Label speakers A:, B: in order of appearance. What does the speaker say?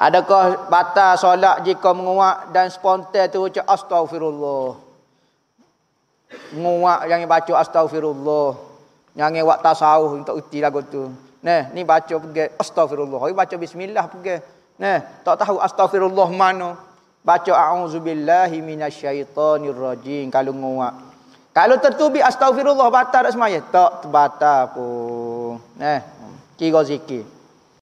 A: Adakah batal solat jika menguak dan spontan tu ucap astagfirullah. Menguak yang baca astagfirullah. Jangan buat tasawuf untuk uti lagu tu. Nah, ni baca pergi astagfirullah. Ni baca bismillah pergi. Nah, tak tahu astagfirullah mana. Baca a'udzubillahi minasyaitonirrajim kalau menguak. Kalau tertubi astagfirullah batal tak semaya? Tak terbatal pun. Nah, kira zikir.